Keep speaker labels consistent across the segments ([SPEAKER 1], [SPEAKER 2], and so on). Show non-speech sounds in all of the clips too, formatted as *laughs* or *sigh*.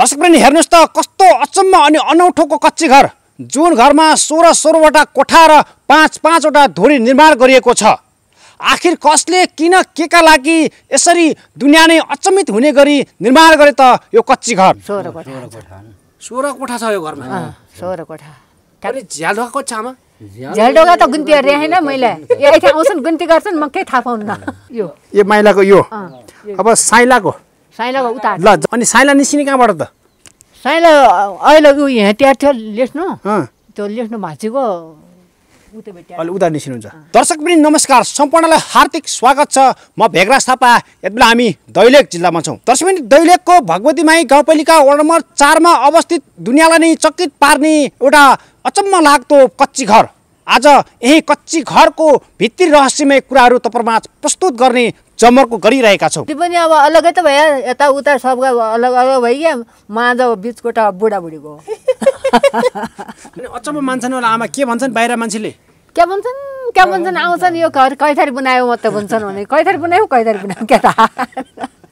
[SPEAKER 1] दर्शक पनि हेर्नुहोस् त कस्तो अचम्म अनि अनौठोको कच्ची घर जुन घरमा सोह्र सोह्रवटा कोठा र पाँच पाँचवटा धुरी निर्माण गरिएको छ आखिर कसले किन केका लागि यसरी दुनियाँ नै अचम्मित हुने गरी निर्माण गरे त यो कच्ची घर सोह्र कोठा सोह्र कोठा छ यो घरमा सोह्र कोठा झ्यालढोका को छामा झ्यालढोका त गुन्ती गरेर होइन मैला
[SPEAKER 2] आउँछन् गुन्ती गर्छन् म केही थाहा पाउन्न यो
[SPEAKER 1] यो माइलाको यो अब साइलाको
[SPEAKER 2] साइलाको उता ल
[SPEAKER 1] अनि साइला निस्किने कहाँबाट त साइला अहिले ऊ यहाँ त्यहाँ थियो लेख्नु त्यो लेख्नु भाँचेको अहिले उता निस्किनुहुन्छ दर्शक पनि नमस्कार सम्पूर्णलाई हार्दिक स्वागत छ म भेगराज थापा यति बेला हामी दैलेख जिल्लामा छौँ दर्शक पनि दैलेखको भगवती माई गाउँपालिका वार्ड नम्बर चारमा अवस्थित दुनियाँलाई नै चकित पार्ने एउटा अचम्म लाग्दो कच्ची घर आज यही कच्ची घरको भित्री रहस्यमय कुराहरू तपाईँमा प्रस्तुत गर्ने जमर्को गरिरहेका छौँ त्यो
[SPEAKER 2] पनि अब अलगै त भयो यताउता सब अलग अलग भइगयो माझ बिचको त बुढाबुढीको
[SPEAKER 1] अचम्म मान्छन् होला आमा के भन्छन् बाहिर मान्छेले
[SPEAKER 2] के भन्छन् क्या भन्छन् आउँछन् यो घर कैथारी बनायो म त भन्छन् भने कैथारी बनायो कैथारी बनायो क्या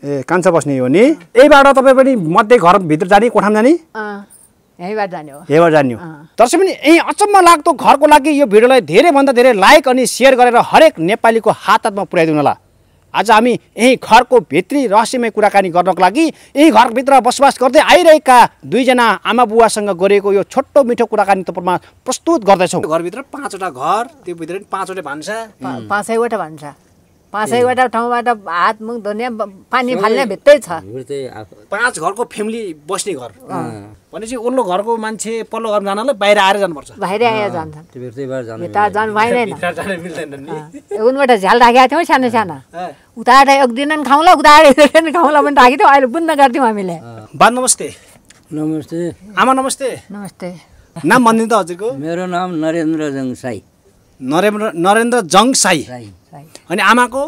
[SPEAKER 1] ए कान्छा बस्ने हो नि यहीबाट तपाईँ पनि मध्ये घरभित्र जाने कोठामा जाने यहीँबाट जाने हो यहीँबाट जाने हो दर्शक पनि यहीँ अचम्म लाग्दो घरको लागि यो भिडियोलाई धेरैभन्दा धेरै लाइक अनि सेयर गरेर हरेक नेपालीको हात हातमा पुर्याइदिनु होला आज हामी यहीँ घरको भित्री रहस्यमय कुराकानी गर्नको लागि यही घरभित्र बसोबास गर्दै आइरहेका दुईजना आमा बुवासँग गरेको यो छोटो मिठो कुराकानी तपाईँमा प्रस्तुत गर्दैछौँ घरभित्र पाँचवटा घर त्यो भित्र पाँचवटा भान्सा
[SPEAKER 2] पाँचैवटा भान्सा पाँचैवटा ठाउँबाट हात मुख धुने पानी फाल्ने भित्तै छ
[SPEAKER 1] पाँच घरको फ्यामिली बस्ने घर भनेपछि ओल्लो घरको मान्छे पल्लो घर जानलाई बाहिर आएर जानुपर्छ बाहिर आएर
[SPEAKER 3] जान्छ यता जानु भएन
[SPEAKER 2] उनबाट झ्याल राखेका थियौँ सानो सानो उताबाट एक दिन नि खाउँला उताबाट खाउँला पनि राखेको थियौँ अहिले बुन्न गर्थ्यौँ हामीले
[SPEAKER 3] बा
[SPEAKER 1] नमस्ते नमस्ते आमा नमस्ते नमस्ते नाम भनिदिनु त हजुरको मेरो नाम नरेन्द्र जङ साई नरेन्द्र नरेन्द्र जङ साई अनि आमाको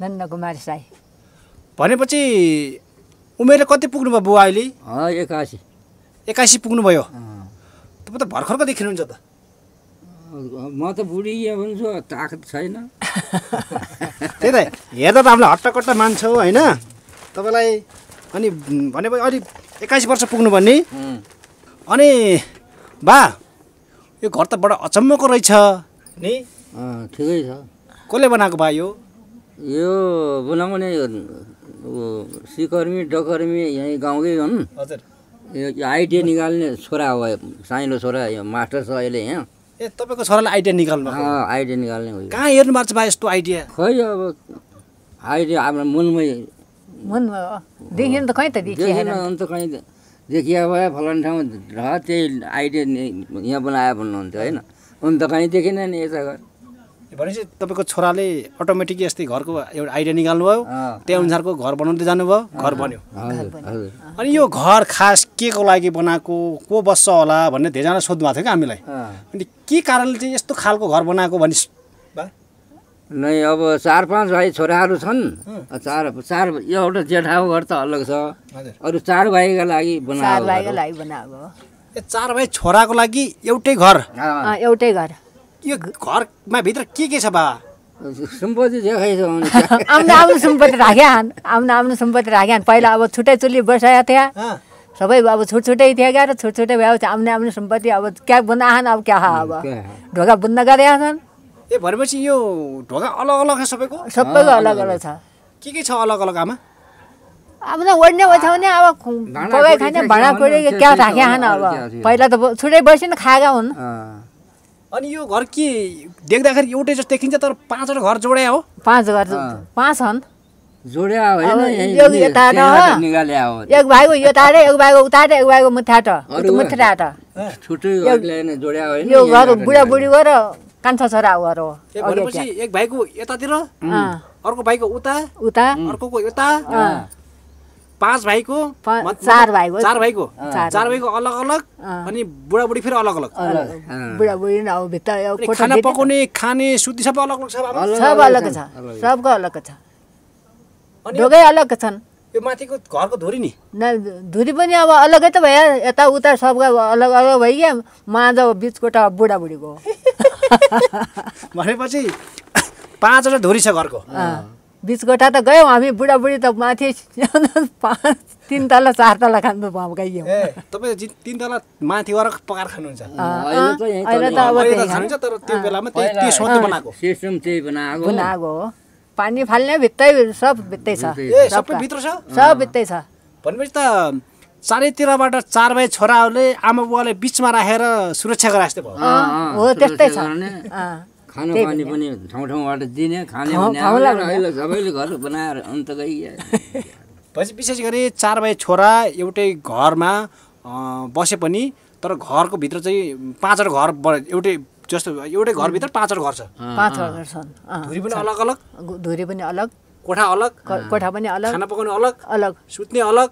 [SPEAKER 2] नन्द कुमार साई
[SPEAKER 1] भनेपछि उमेर कति पुग्नु पुग्नुभयो बुवा अहिले
[SPEAKER 3] एक्कासी एक्कासी पुग्नुभयो तपाईँ त भर्खर कति खेल्नुहुन्छ त म त बुढी हुन्छु ताकत छैन त्यही त हेर्दा त हामीलाई हट्टाकट्टा मान्छौँ होइन तपाईँलाई अनि भनेपछि अलि एक्काइस
[SPEAKER 1] वर्ष पुग्नु भन्ने अनि बा यो घर त बडा अचम्मको रहेछ
[SPEAKER 3] नि ठिकै छ कसले बनाएको भाइ यो यो बनाउने सिकर्मी डकर्मी यहीँ गाउँकै हुन् हजुर यो आइटिए निकाल्ने छोरा हो साइलो छोरा यो मास्टर छ अहिले यहाँ ए तपाईँको छोरालाई आइडिया निकाल्नु आइडिया निकाल्ने हो कहाँ हेर्नु पर्छ भाइ यस्तो आइडिया खै अब आइडिया हाम्रो मनमै
[SPEAKER 2] मनमा देखिन त त अन्त कहीँ
[SPEAKER 3] देखिया भयो फलान ठाउँ र त्यही आइडिया यहाँ बनायो भन्नुहुन्थ्यो होइन हुन त कहीँ देखेन नि यता घर भनेपछि तपाईँको छोराले अटोमेटिक यस्तै घरको एउटा आइडिया
[SPEAKER 1] निकाल्नुभयो त्यही अनुसारको घर बनाउँदै जानुभयो घर बन्यो अनि यो घर खास के को लागि बनाएको को बस्छ होला भन्ने धेरैजना सोध्नु भएको थियो क्या हामीलाई अनि के कारणले
[SPEAKER 3] चाहिँ यस्तो खालको घर बनाएको भनि नै अब चार पाँच भाइ छोराहरू छन् चार चार एउटा जेठाको घर त अलग छ अरू चार भाइका लागि बनाएको चार भाइ छोराको लागि एउटै घर
[SPEAKER 2] एउटै घर
[SPEAKER 1] यो घरमा भित्र के के छ बाबा सम्पत्ति आउनु
[SPEAKER 2] आउनु सम्पत्ति राख्या आउनु आउनु सम्पत्ति राख्या पहिला अब छुट्टै चुल्ली बसाएको थिएँ सबै अब छुट्टै थियो क्या र छुट भयो चाहिँ आउने आउने सम्पत्ति अब क्या बुन्दा अब क्या अब ढोका बुन्न गरे ए
[SPEAKER 1] भनेपछि यो ढोका अलग अलग छ सबैको सबैको अलग अलग छ के के छ अलग अलग आमा
[SPEAKER 2] अब न ओढ्ने ओछ्याउने अब पकाइ खाने भाँडाकुँडी क्या राखे खान अब पहिला त छुटै बसिन खाएका हुन्
[SPEAKER 1] अनि यो घर के देख्दाखेरि एउटै जस्तो देखिन्छ तर पाँचवटा घर जोड्या हो
[SPEAKER 2] पाँच घर पाँच छन्
[SPEAKER 3] जोड्या एक
[SPEAKER 2] भाइको यो टाढा एक भाइको उता एक भाइको मुथ्याट मुथ्राट
[SPEAKER 3] यो घर बुढाबुढी
[SPEAKER 2] गएर कान्छा छोरा घर हो एक
[SPEAKER 3] भाइको यतातिर अर्को भाइको उता
[SPEAKER 2] उता अर्को यता पाँच भाइको
[SPEAKER 1] चार भाइको चार भाइको चार भाइको अलग अलग अनि बुढाबुढी फेरि अलग अलग
[SPEAKER 2] बुढाबुढी अब भित्र खाना पकाउने खाने सुती सबै अलग अलग छ सब अलग छ सबको अलग छ ढोगै अलग छन्
[SPEAKER 1] यो माथिको घरको धुरी नि
[SPEAKER 2] धुरी पनि अब अलगै त भयो यताउता सबको अलग अलग भइगयो माझ बिचको त बुढाबुढीको
[SPEAKER 1] *laughs* भनेपछि पाँचवटा धुरी छ घरको
[SPEAKER 2] बिच गोठा त गयौँ हामी बुढाबुढी त माथि पाँच तिन तला चार तल खानु भम्काइयो
[SPEAKER 1] तपाईँ तिन तला माथि गएर पकाएर खानुहुन्छ
[SPEAKER 3] बनाएको बनाएको
[SPEAKER 2] पानी फाल्ने भित्तै सब भित्तै छ सबै भित्र छ सब भित्तै छ
[SPEAKER 3] भनेपछि त
[SPEAKER 2] चारैतिरबाट
[SPEAKER 1] चार भाइ छोराहरूले आमा बुवालाई बिचमा राखेर सुरक्षा गराए जस्तै भयो हो त्यस्तै
[SPEAKER 2] छ
[SPEAKER 3] खाना पानी पनि ठाउँ ठाउँबाट दिने खाने
[SPEAKER 2] अहिले सबैले
[SPEAKER 3] घर बनाएर अन्त गइ *laughs*
[SPEAKER 1] पछि विशेष गरी चार भाइ छोरा एउटै घरमा बसे पनि तर घरको भित्र चाहिँ पाँचवटा घर एउटै जस्तो एउटै घरभित्र पाँचवटा घर छ पाँचवटा घर
[SPEAKER 2] छन् धुरी पनि अलग अलग धुरी पनि अलग कोठा अलग कोठा पनि अलग खाना पकाउने अलग अलग सुत्ने अलग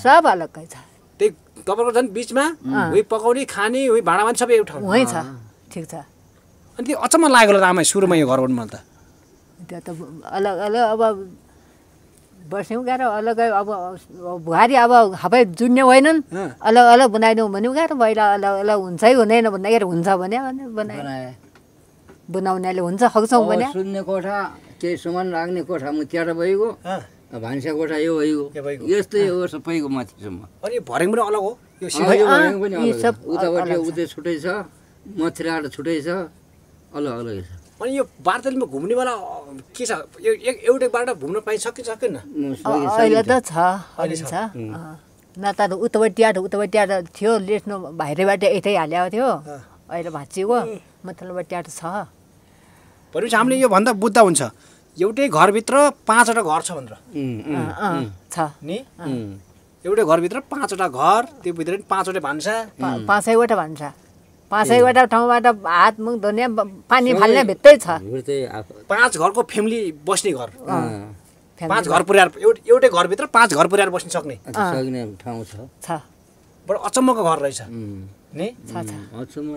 [SPEAKER 2] सब अलगै छ त्यही
[SPEAKER 1] तपाईँको झन् बिचमा उही पकाउने खाने उही पनि सबै एउटा छ ठिक छ अनि त्यो अचम्म लाग्यो होला आमा सुरुमा यो घर मैले त
[SPEAKER 2] त्यहाँ त अलग अलग अब बस्यौँ गाह्रो अलगै अब भुहारी अब हापै जुन्ने होइनन् अलग अलग बनाइदिउँ भने गाह्रो पहिला अलग अलग हुन्छ है हुँदैन भन्दाखेरि हुन्छ भने बनाए बनाउनेले हुन्छ सक्छौँ भने सुन्ने कोठा
[SPEAKER 3] केही सामान राख्ने कोठा म त्यहाँ भइगयो भान्सा कोठा यो भइगयो यस्तै हो सबैको माथिसम्म अनि भरेङ पनि अलग हो यो उतापट्टि उतै छुट्टै छ मथिराबाट छुट्टै छ अलग अलग अनि यो बार्तलीमा घुम्नेवाला के छ यो एउटै बाटो
[SPEAKER 1] घुम्न पाइ कि सकेन अहिले त छ छ
[SPEAKER 2] न त उताबाट उताबाट थियो लेख्नु भाइरेबाट यतै हालिएको थियो अहिले भाँचिएको मतलबबाट ट्याट छ
[SPEAKER 1] भनेपछि हामीले यो भन्दा बुद्ध हुन्छ एउटै घरभित्र पाँचवटा घर छ भनेर छ नि एउटै घरभित्र पाँचवटा घर त्यो भित्र पाँचवटा भान्सा
[SPEAKER 2] पाँचैवटा भान्सा पाँचैवटा ठाउँबाट हात मुख धुने पानी फाल्ने भित्तै छ
[SPEAKER 1] पाँच घरको फ्यामिली बस्ने घर पाँच घर पुर्याएर एउटै घरभित्र पाँच घर पुर्याएर बस्न सक्ने
[SPEAKER 3] ठाउँ छ बडो अचम्मको घर रहेछ नि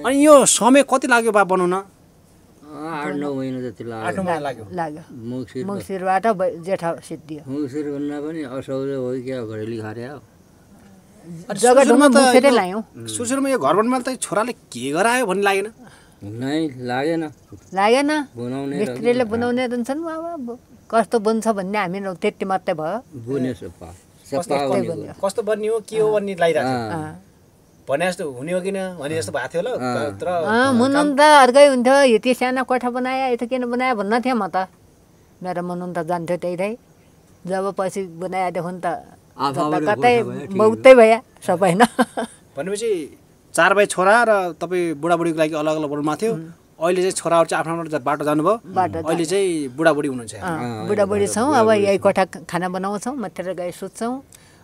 [SPEAKER 1] अनि यो समय कति लाग्यो बा बनाउन
[SPEAKER 2] आठ नौ महिना
[SPEAKER 3] जति लाग्यो लाग्यो लाग्यो
[SPEAKER 2] जेठा सिद्धियो मुखसिर
[SPEAKER 3] भन्दा पनि असौज हो क्या घरेली हो
[SPEAKER 2] सुसुरमा
[SPEAKER 3] यो घर बनमाल त छोराले के गरायो भन्ने लागेन नै लागेन लागेन मिस्त्रीले
[SPEAKER 2] बुनाउने रहेछन् कस्तो बुन्छ भन्ने हामी त्यति मात्रै भयो
[SPEAKER 1] कस्तो बन्ने हो के हो भन्ने लागिरहेको भने जस्तो हुने हो किन भने जस्तो भएको थियो ल तर मुनुन
[SPEAKER 2] त अर्कै हुन्थ्यो यति सानो कोठा बनायो यति किन बनायो भन्न थिएँ म त मेरो मुनुन त जान्थ्यो त्यही जब पछि बनाए बनाएदेखि त
[SPEAKER 1] कतै बहुतै
[SPEAKER 2] भयो सबै होइन
[SPEAKER 1] भनेपछि चार भाइ छोरा र तपाईँ बुढाबुढीको लागि अलग अलग बोल्नु थियो अहिले चाहिँ छोराहरू चाहिँ आफ्नो आफ्नो बाटो जानुभयो अहिले चाहिँ बुढाबुढी हुनुहुन्छ बुढाबुढी
[SPEAKER 2] छौँ अब यही कोठा खाना बनाउँछौँ मतिर गए सुत्छौँ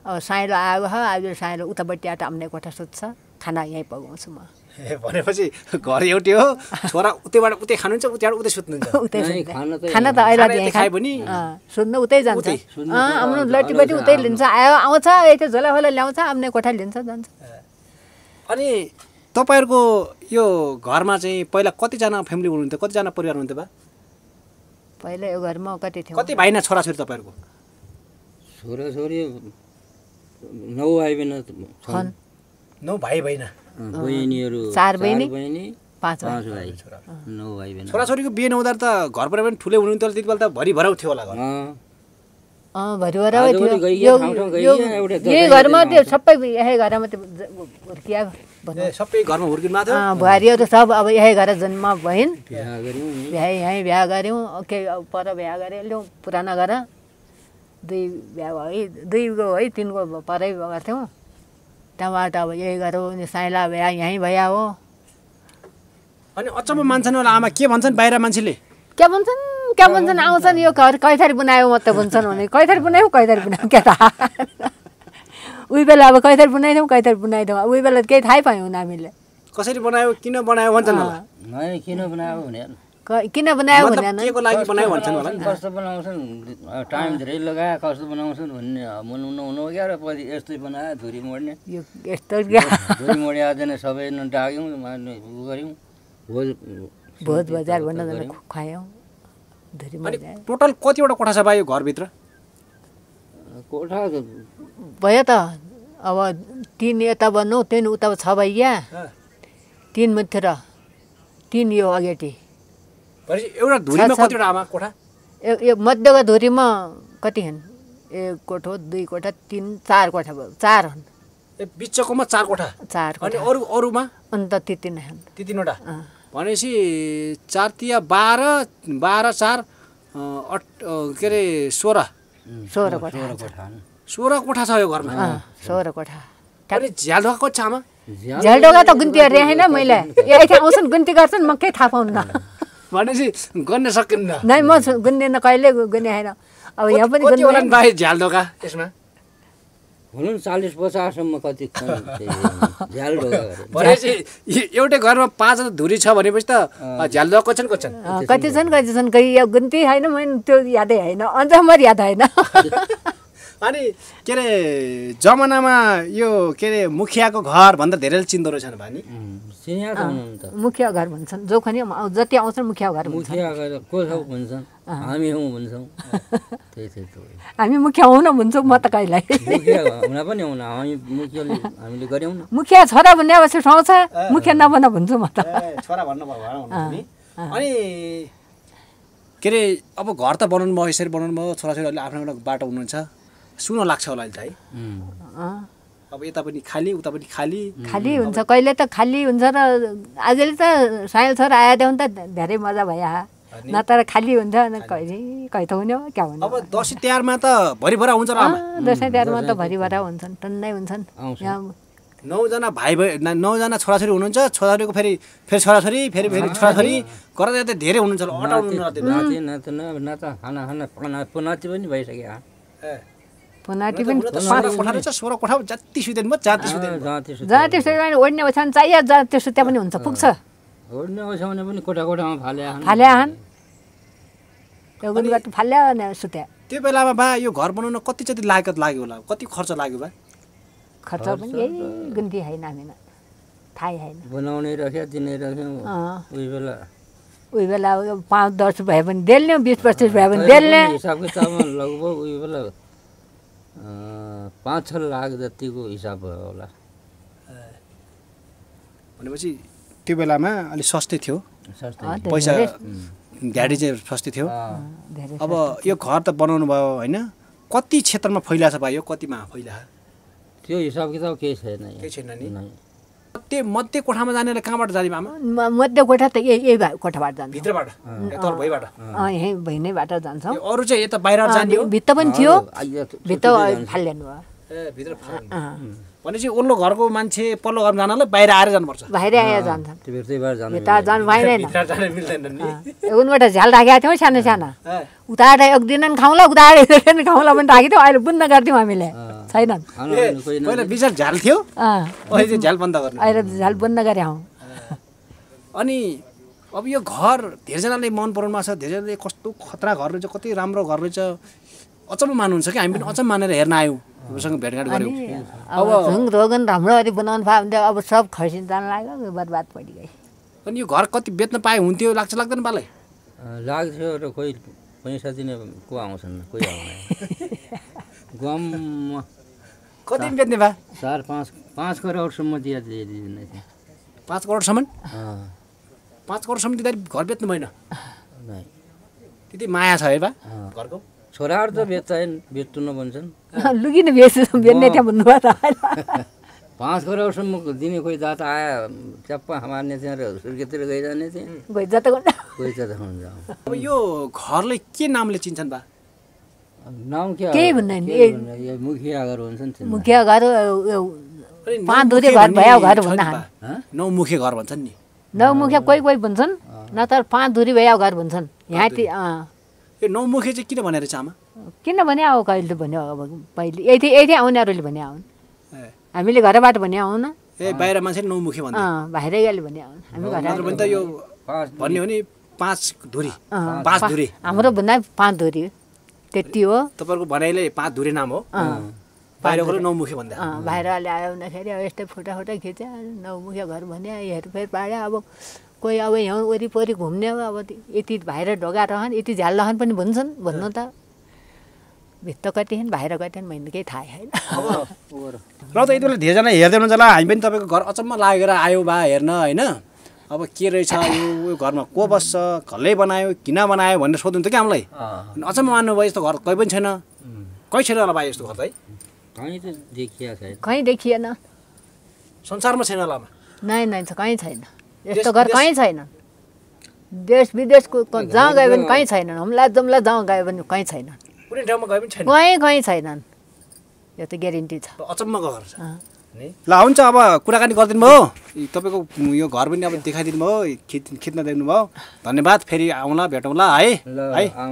[SPEAKER 2] अब साइलो आयो आज साइलो उतापट्टि आएर आउने कोठा सुत्छ खाना यहीँ पकाउँछु म
[SPEAKER 1] ए *laughs* भनेपछि घर एउटै हो छोरा उतैबाट उतै खानुहुन्छ उतैबाट उतै सुत्नुहुन्छ *laughs* खाना त अहिले खायो भने
[SPEAKER 2] सुत्नु उतै जान्छ लट्टी लट्टीपट्टि उतै लिन्छ आयो आउँछ यति झोला खोला ल्याउँछ आफ्नै कोठा लिन्छ जान्छ अनि
[SPEAKER 1] तपाईँहरूको यो घरमा चाहिँ पहिला कतिजना फ्यामिली हुनुहुन्थ्यो कतिजना परिवार हुनुहुन्थ्यो बा
[SPEAKER 2] पहिला यो घरमा कति थियो कति भाइ न
[SPEAKER 1] छोराछोरी
[SPEAKER 3] तपाईँहरूको छोराछोरी नौ भाइ बहिनी नौ भाइ बहिनी बहिनीहरू चार बहिनी पाँच भाइ नौ भाइ बहिनी
[SPEAKER 1] छोराछोरीको बिहे नहुँदा त घर परिवार पनि ठुलै हुनुहुन्थ्यो त्यति बेला त भरि भराउ थियो होला
[SPEAKER 2] यही घरमा सबै यही घरमा त्यो हुर्किया
[SPEAKER 1] सबै घरमा हुर्किनु भएको थियो
[SPEAKER 2] बुहारीहरू सब अब यही घर जन्म भइन् बिहा यहीँ बिहा गऱ्यौँ के पर बिहा गरेँ ल्याउँ पुरानो घर दुई बिहा भयो है दुईको है तिनको परै गर्थ्यौँ तमा त अब यही गरौँ नि साइला भया यहीँ भया हो
[SPEAKER 1] अनि अचम्म मान्छन् होला आमा के भन्छन् बाहिर मान्छेले
[SPEAKER 2] के भन्छन् के भन्छन् आउँछन् यो घर कैथरी बुनायो म त भन्छन् भने कैथरी बुनायो कैथरी बुनायो क्या त उही बेला अब कैथरी बुनाइदेऊ कैथरी बुनाइदेऊ उही बेला केही थाहै पायौँ हामीले
[SPEAKER 3] कसरी बनायो किन बनायो भन्छन् किन बनायो भनेर
[SPEAKER 2] किन बनायो भनेको लागि बनायो होला नि कस्तो
[SPEAKER 3] बनाउँछन् टाइम धेरै लगाए कस्तो बनाउँछन् भन्ने मन नहुनु क्या र पछि यस्तै बनायो धुरी मोड्ने
[SPEAKER 2] यस्तो धुरी
[SPEAKER 3] मोडे आज नै सबै डाग्यौँ उ गऱ्यौँ भोज
[SPEAKER 2] भोज बजार भन्न खुवायौँ धुरी
[SPEAKER 3] टोटल कतिवटा कोठा छ भाइ घरभित्र कोठा
[SPEAKER 2] भयो त अब तिन यता भन्नु तिन उता छ भैया तिन र तिन यो अगेटी
[SPEAKER 1] एउटा धुरीमा कतिवटा आमा कोठा
[SPEAKER 2] यो मध्यको धुरीमा कति छन् एक कोठो दुई कोठा तिन चार कोठा भयो चार हुन् बिचकोमा चार कोठा चार अनि अरू अरूमा अन्त त्यति नै छन् तिनवटा भनेपछि
[SPEAKER 1] चार तिया बाह्र बाह्र चार अट के अरे सोह्र सोह्र कोठा सोह्र कोठा छ यो घरमा सोह्र कोठा झ्यालढोका कति छ आमा झ्यालढोका त गुन्ती गरेँ होइन मैले आउँछन्
[SPEAKER 2] गुन्ती गर्छन् म केही थाहा पाउन्न
[SPEAKER 3] भनेपछि गर्न सकिन्न नै
[SPEAKER 2] म गुन्दिनँ कहिले गुन्ने होइन अब यहाँ पनि
[SPEAKER 3] ढोका यसमा हुनु चालिस पचाससम्म कति *laughs* भनेपछि एउटै घरमा पाँच धुरी छ भनेपछि त
[SPEAKER 1] झ्याल को छन् को छन् कति
[SPEAKER 2] छन् कति छन् कहीँ यो गुन्ती होइन मैले त्यो यादै होइन अन्त म याद होइन *laughs*
[SPEAKER 1] अनि के अरे जमानामा यो के अरे मुखियाको घर भन्दा धेरैले चिन्दो रहेछन् भने
[SPEAKER 2] मुख्य घर भन्छन् जो खनि जति आउँछन् मुख्य घर
[SPEAKER 3] भन्छन् हामी हौँ भन्छौँ
[SPEAKER 2] *laughs* हामी मुखिया न भन्छौँ म त कहिल्यै
[SPEAKER 3] मुख्य *laughs* छोरा भन्ने अवश्य छ मुख्य नभन भन्छु म त अनि
[SPEAKER 1] के अरे अब घर त बनाउनु भयो यसरी बनाउनु भयो छोराछोरीहरूले आफ्नो आफ्नो बाटो हुनुहुन्छ सुन लाग्छ होला अहिले त है अब यता पनि खाली उता पनि खाली खाली
[SPEAKER 2] हुन्छ कहिले त खाली हुन्छ र आजले त साइल सर आएर त धेरै मजा भयो न तर खाली हुन्छ कहिले कहि त हुने क्या हुन्छ अब
[SPEAKER 1] दसैँ तिहारमा त भरिभरा हुन्छ दसैँ तिहारमा त
[SPEAKER 2] भरिभरा हुन्छन् टन्नै
[SPEAKER 1] हुन्छन् नौजना भाइ भाइ नौजना छोराछोरी हुनुहुन्छ छोराछोरीको फेरि फेरि छोराछोरी फेरि फेरि छोराछोरी
[SPEAKER 3] गर्दा त धेरै हुनुहुन्छ नाति नाति नाति खाना खाना पनि भइसक्यो
[SPEAKER 2] फनाटी पनि
[SPEAKER 3] सोह्र कोठा जति सुतेन म जति सुतेन जति
[SPEAKER 2] सुतेन ओड्ने ओछ्यान चाहियो जति सुत्या पनि हुन्छ पुग्छ
[SPEAKER 3] ओड्ने ओछ्याउने पनि कोठा कोठामा फाल्या फाल्या हन्
[SPEAKER 2] त्यो फाल्या सुत्या
[SPEAKER 3] त्यो बेलामा
[SPEAKER 1] बा यो घर बनाउन कति जति लागत लाग्यो होला कति खर्च लाग्यो बा खर्च पनि
[SPEAKER 2] यही गुन्ती होइन हामीमा थाहै होइन
[SPEAKER 3] बनाउने राख्यो दिने राख्यो उही बेला
[SPEAKER 2] उही बेला पाँच दस भए पनि देल्ने बिस पच्चिस भए पनि देल्ने
[SPEAKER 3] हिसाबको लगभग उही बेला पाँच छ लाख जतिको हिसाब भयो होला भनेपछि
[SPEAKER 1] त्यो बेलामा अलिक सस्तै थियो पैसा गाडी चाहिँ सस्तै थियो अब यो घर त बनाउनु भयो होइन कति क्षेत्रमा फैलाएको छ भाइ यो कतिमा फैला
[SPEAKER 3] त्यो हिसाब किताब केही छैन केही
[SPEAKER 1] छैन नि त्यो मध्य कोठामा जानेलाई कहाँबाट जाने
[SPEAKER 2] मामा मध्य कोठा त यही यही कोठाबाट जान्छ
[SPEAKER 1] भित्रबाट तल
[SPEAKER 2] यहीँ भइनैबाट जान्छ अरू चाहिँ यता बाहिर जाने भित्र पनि थियो
[SPEAKER 1] भित्र फालिहाल्नु भयो ए भित्र भनेपछि ओल्लो घरको मान्छे पल्लो घरमा जानलाई बाहिर आएर जानुपर्छ बाहिर आएर जान्छ
[SPEAKER 3] भित्र जानु भएन
[SPEAKER 2] उनबाट झ्याल राखेका थियौँ सानो सानो उताबाट एक दिन खाउँला उताबाट एक दिन खाउँला पनि राखेको थियौँ अहिले बुन्द गर्थ्यौँ हामीले छैनन्
[SPEAKER 1] पहिला बिजल झ्याल थियो
[SPEAKER 2] अहिले झ्याल बन्द गर्ने अहिले झ्याल बन्द गरे हौ
[SPEAKER 1] अनि अब यो घर धेरैजनाले मन पराउनु भएको छ धेरैजनाले कस्तो खतरा घर रहेछ कति राम्रो घर रहेछ अचम्म मान्नुहुन्छ कि हामी पनि अचम्म मानेर हेर्न आयौँ तपाईँसँग भेटघाट गऱ्यौँ अब
[SPEAKER 2] रोगन राम्रो अरे बनाउनु पायो भने अब सब खर्सिन जान लाग्यो बर्बाद परिगयो
[SPEAKER 3] अनि यो घर कति बेच्न पाए हुन्थ्यो लाग्छ लाग्दैन पालै लाग्थ्यो र कोही पैसा दिने को आउँछन् कोही आउँदैन *laughs* गम
[SPEAKER 1] कति बेच्ने भए
[SPEAKER 3] चार पाँच पाँच करोडसम्म दिदिँदैन
[SPEAKER 1] पाँच करोडसम्म पाँच करोडसम्म दिँदा
[SPEAKER 3] घर बेच्नु भएन त्यति माया छ है बा घरको छोराहरू त बेच्छ बेच्नु नभन्छन् लुकिन बेच्नु
[SPEAKER 2] *laughs*
[SPEAKER 3] पाँच करोडसम्म दिने कोही दात आयो च्याप्पा हामार्ने त्यहाँ र सुर्खेतिर गइजाने थिएँ अब यो घरले के नामले चिन्छन् बा
[SPEAKER 1] नाम
[SPEAKER 2] क्या केही भन्दैन
[SPEAKER 1] मुखिया घर हुन्छ नि मुखिया
[SPEAKER 2] घर पाँच पाँधुरे घर भयो घर
[SPEAKER 1] नौ मुखे घर भन्छन् नि
[SPEAKER 2] नौ नौमुखे कोही कोही भन्छन् नत्र पाँधुरी भयो घर भन्छन् यहाँ
[SPEAKER 1] ए नौ मुखे चाहिँ किन भनेर आमा
[SPEAKER 2] किन भने अब कहिले भन्यो अब पहिले यति यति आउनेहरूले भने आउन् हामीले घरबाट भने आउन
[SPEAKER 1] ए बाहिर मान्छे मुखे भन्छ
[SPEAKER 2] बाहिर गएर भने आउन् हामी घर भन्ने हो नि
[SPEAKER 1] पाँच धुरी पाँच धुरी
[SPEAKER 2] हाम्रो भन्दा पाँच धुरी त्यति हो
[SPEAKER 1] तपाईँको भनाइले पाँच धुरे नाम हो
[SPEAKER 2] नौमुखे भन्दा भाइराले आयो भन्दाखेरि अब यस्तै फुटा फुटा खिच्यो नौमुखे घर भन्यो हेरफेर पाऱ्यो अब कोही अब यहाँ वरिपरि घुम्ने अब यति भाइर ढोगा रहन् यति झ्याल रहन् पनि भन्छन् भन्नु त भित्त कति बाहिर कति मैले केही थाहा छैन
[SPEAKER 1] र त यति बेला धेरैजना हेर्दै हुनुहुन्छ होला हामी पनि तपाईँको घर अचम्म लागेर आयो बा हेर्न होइन अब के रहेछ यो घरमा को बस्छ कसले बनायो किन बनायो भनेर सोध्नु त क्या हामीलाई अचम्म मान्नुभयो यस्तो घर कोही पनि छैन कहीँ छैन होला भाइ यस्तो घर चाहिँ
[SPEAKER 2] कहीँ देखिएन
[SPEAKER 1] संसारमा छैन होला
[SPEAKER 2] नै नै कहीँ छैन यस्तो घर कहीँ छैन देश विदेशको जहाँ गयो भने कहीँ छैनन् हुम्ला जुम्ला जहाँ गयो भने कहीँ छैनन्
[SPEAKER 1] कहीँ
[SPEAKER 2] कहीँ छैनन् यो त ग्यारेन्टी छ अचम्मको घर छ ल हुन्छ
[SPEAKER 1] अब कुराकानी गरिदिनु भयो तपाईँको यो घर पनि अब देखाइदिनु भयो खिच खिच्न भयो धन्यवाद फेरि आउँला भेटौँला है है